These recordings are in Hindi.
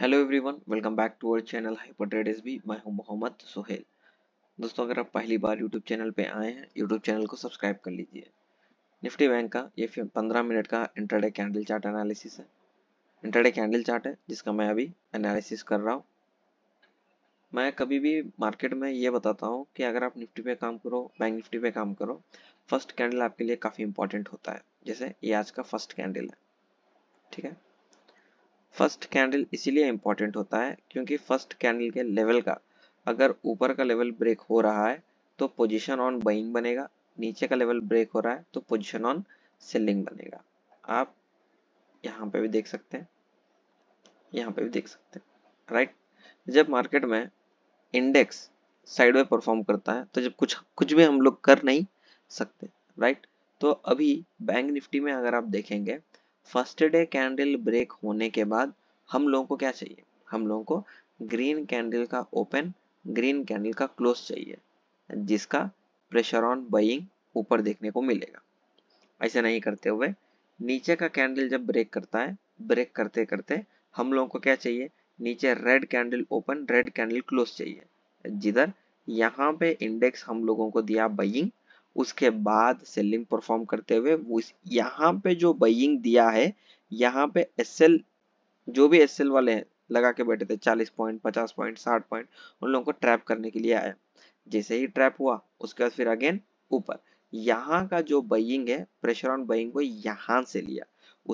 hello everyone welcome back to our channel hyper trade S B मैं हूं मोहम्मद सोहेल दोस्तों अगर आप पहली बार यूट्यूब चैनल पे आए हैं यूट्यूब चैनल को सब्सक्राइब कर लीजिए निफ्टी बैंक का ये 15 मिनट का इंटरडे कैंडल चार्ट एनालिसिस है इंटरडे कैंडल चार्ट है जिसका मैं अभी एनालिसिस कर रहा हूँ मैं कभी भी मार्केट में ये बताता हूँ कि अगर आप निफ्टी पे काम करो बैंक निफ्टी पे काम करो फर्स्ट कैंडल आपके लिए काफ़ी इंपॉर्टेंट होता है जैसे ये आज का फर्स्ट कैंडल है ठीक है फर्स्ट कैंडल इसीलिए इम्पॉर्टेंट होता है क्योंकि फर्स्ट कैंडल के लेवल का अगर ऊपर का लेवल ब्रेक हो रहा है तो पोजिशन ऑन बइंग बनेगा नीचे का लेवल ब्रेक हो रहा है तो पोजिशन ऑन सेलिंग बनेगा आप यहाँ पे भी देख सकते हैं यहाँ पे भी देख सकते हैं राइट जब मार्केट में इंडेक्स साइड परफॉर्म करता है तो जब कुछ कुछ भी हम लोग कर नहीं सकते राइट तो अभी बैंक निफ्टी में अगर आप देखेंगे फर्स्ट डे कैंडल ब्रेक होने के बाद हम लोगों को क्या चाहिए हम लोगों को ग्रीन कैंडल का ओपन ग्रीन कैंडल का क्लोज चाहिए जिसका प्रेशर ऑन बइंग ऊपर देखने को मिलेगा ऐसा नहीं करते हुए नीचे का कैंडल जब ब्रेक करता है ब्रेक करते करते हम लोगों को क्या चाहिए नीचे red candle open red candle close चाहिए जिधर यहाँ पे इंडेक्स हम लोगों को दिया बइंग उसके बाद सेलिंग परफॉर्म करते हुए यहाँ पे जो बइंग दिया है यहाँ पे एस जो भी एस वाले हैं लगा के बैठे थे 40 पॉइंट 50 पॉइंट 60 पॉइंट उन लोगों को ट्रैप करने के लिए आया जैसे ही ट्रैप हुआ उसके बाद फिर अगेन ऊपर यहाँ का जो बइंग है प्रेशर ऑन बइंग को यहाँ से लिया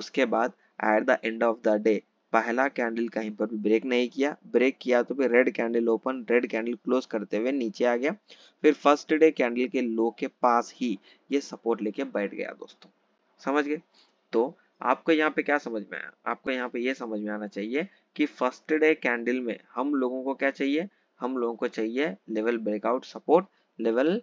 उसके बाद at the end of the day पहला कैंडल कहीं पर भी ब्रेक नहीं किया ब्रेक किया तो फिर red candle open red candle close करते हुए नीचे आ गया फिर फर्स्ट डे कैंडल के लो के पास ही ये सपोर्ट लेके बैठ गया दोस्तों समझ गए तो आपको यहाँ पे क्या समझ में आया आपको यहाँ पे ये समझ में आना चाहिए कि फर्स्ट डे कैंडल में हम लोगों को क्या चाहिए हम लोगों को चाहिए level breakout support level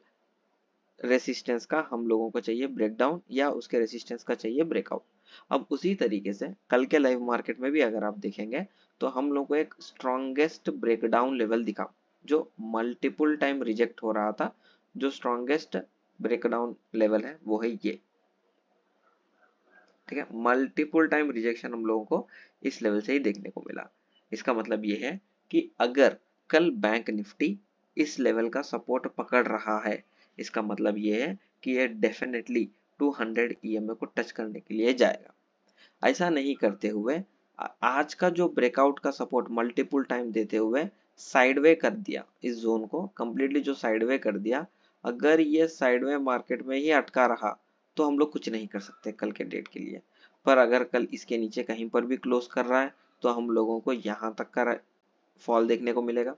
resistance का हम लोगों को चाहिए ब्रेकडाउन या उसके रेसिस्टेंस का चाहिए ब्रेकआउट अब उसी तरीके से कल के लाइव मार्केट में भी अगर आप देखेंगे तो हम लोग को एक स्ट्रॉन्गेस्ट ब्रेकडाउन लेवल दिखा जो मल्टीपल टाइम रिजेक्ट हो रहा था जो स्ट्रॉन्गेस्ट ब्रेकडाउन लेवल है वो है ये ठीक है मल्टीपल टाइम रिजेक्शन हम लोगों को इस लेवल से ही देखने को मिला इसका मतलब ये है कि अगर कल बैंक निफ्टी इस लेवल का सपोर्ट पकड़ रहा है इसका मतलब ये है कि ये डेफिनेटली 200 ईएमए e को टच करने के लिए जाएगा ऐसा नहीं करते हुए आज का जो ब्रेकआउट का सपोर्ट मल्टीपल टाइम देते हुए साइडवे कर दिया इस जोन को कम्प्लीटली जो साइडवे कर दिया अगर ये साइडवे मार्केट में ही अटका रहा तो हम लोग कुछ नहीं कर सकते कल के डेट के लिए पर अगर कल इसके नीचे कहीं पर भी क्लोज कर रहा है तो हम लोगों को यहाँ तक का फॉल देखने को मिलेगा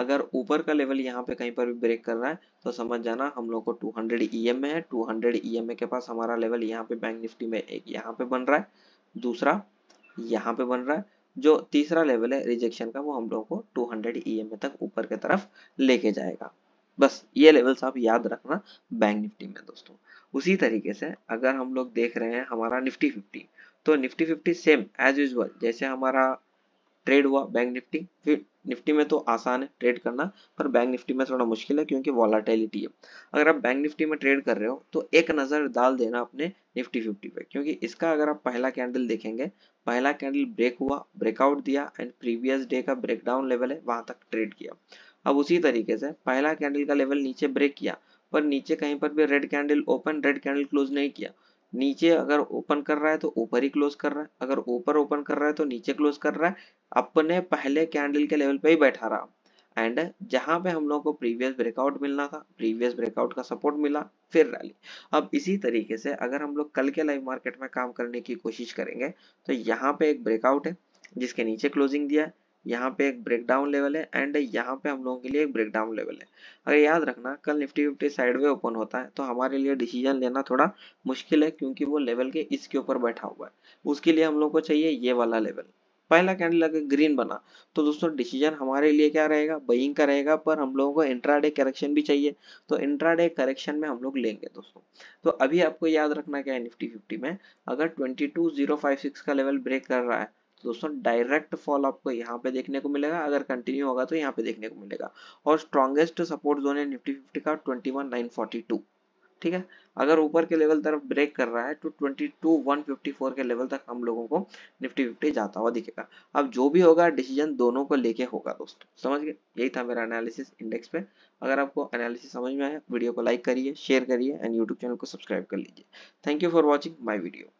अगर ऊपर का लेवल यहाँ पे कहीं पर भी ब्रेक कर रहा है तो समझ जाना हम लोग को 200 हंड्रेड ई में है 200 हंड्रेड ई के पास हमारा लेवल यहाँ पे बैंक निफ्टी में एक यहाँ पे बन रहा है दूसरा यहाँ पे बन रहा है जो तीसरा लेवल है रिजेक्शन का वो हम लोग को 200 हंड्रेड e तक ऊपर की तरफ लेके जाएगा बस ये लेवल्स आप याद रखना बैंक निफ्टी में दोस्तों उसी तरीके से अगर हम लोग देख रहे हैं हमारा निफ्टी फिफ्टी तो Nifty fifty same as usual जैसे हमारा ट्रेड हुआ बैंक निफ्टी फिर निफ्टी में तो आसान है ट्रेड करना पर बैंक निफ्टी में थोड़ा मुश्किल है क्योंकि वॉलाटिलिटी है अगर आप बैंक निफ्टी में ट्रेड कर रहे हो तो एक नज़र डाल देना अपने निफ्टी फिफ्टी पे क्योंकि इसका अगर आप पहला कैंडल देखेंगे पहला कैंडल ब्रेक हुआ ब्रेकआउट दिया एंड प्रीवियस डे का ब्रेकडाउन लेवल है वहां तक ट्रेड किया अब उसी तरीके से पहला कैंडल का लेवल नीचे ब्रेक किया पर नीचे कहीं पर भी red candle open red candle close नहीं किया नीचे अगर ओपन कर रहा है तो ऊपर ही क्लोज कर रहा है अगर ऊपर ओपन कर रहा है तो नीचे क्लोज कर रहा है अपने पहले कैंडल के लेवल पे ही बैठा रहा एंड जहां पे हम लोग को प्रीवियस ब्रेकआउट मिलना था प्रीवियस ब्रेकआउट का सपोर्ट मिला फिर रैली अब इसी तरीके से अगर हम लोग कल के लाइव मार्केट में काम करने की कोशिश करेंगे तो यहाँ पे एक ब्रेकआउट है जिसके नीचे क्लोजिंग दिया है यहाँ पे एक ब्रेकडाउन लेवल है एंड यहाँ पे हम लोगों के लिए एक ब्रेकडाउन लेवल है अगर याद रखना कल निफ्टी फिफ्टी साइडवे ओपन होता है तो हमारे लिए डिसीजन लेना थोड़ा मुश्किल है क्योंकि वो लेवल के इसके ऊपर बैठा हुआ है उसके लिए हम लोग को चाहिए ये वाला लेवल पहला कैंडल अगर ग्रीन बना तो दोस्तों डिसीजन हमारे लिए क्या रहेगा बइंग का रहेगा पर हम लोगों को इंट्राडे करेक्शन भी चाहिए तो इंट्राडे करेक्शन में हम लोग लेंगे दोस्तों तो अभी आपको याद रखना क्या है निफ्टी फिफ्टी में अगर ट्वेंटी का लेवल ब्रेक कर रहा है दोस्तों डायरेक्ट फॉल आपको यहाँ पे देखने को मिलेगा अगर कंटिन्यू होगा तो यहाँ पे देखने को मिलेगा और स्ट्रॉन्गेस्ट सपोर्ट जोन है निफ्टी फिफ्टी का twenty one nine forty two ठीक है अगर ऊपर के लेवल तरफ ब्रेक कर रहा है तो 22,154 के लेवल तक हम लोगों को निफ्टी फिफ्टी जाता हुआ दिखेगा अब जो भी होगा डिसीजन दोनों को लेके होगा दोस्तों समझ गए यही था मेरा एनालिसिस इंडेक्स पे अगर आपको एनालिसिस समझ में आया वीडियो को लाइक करिए शेयर करिए एंड यूट्यूब चैनल को सब्सक्राइब कर लीजिए thank you for watching my video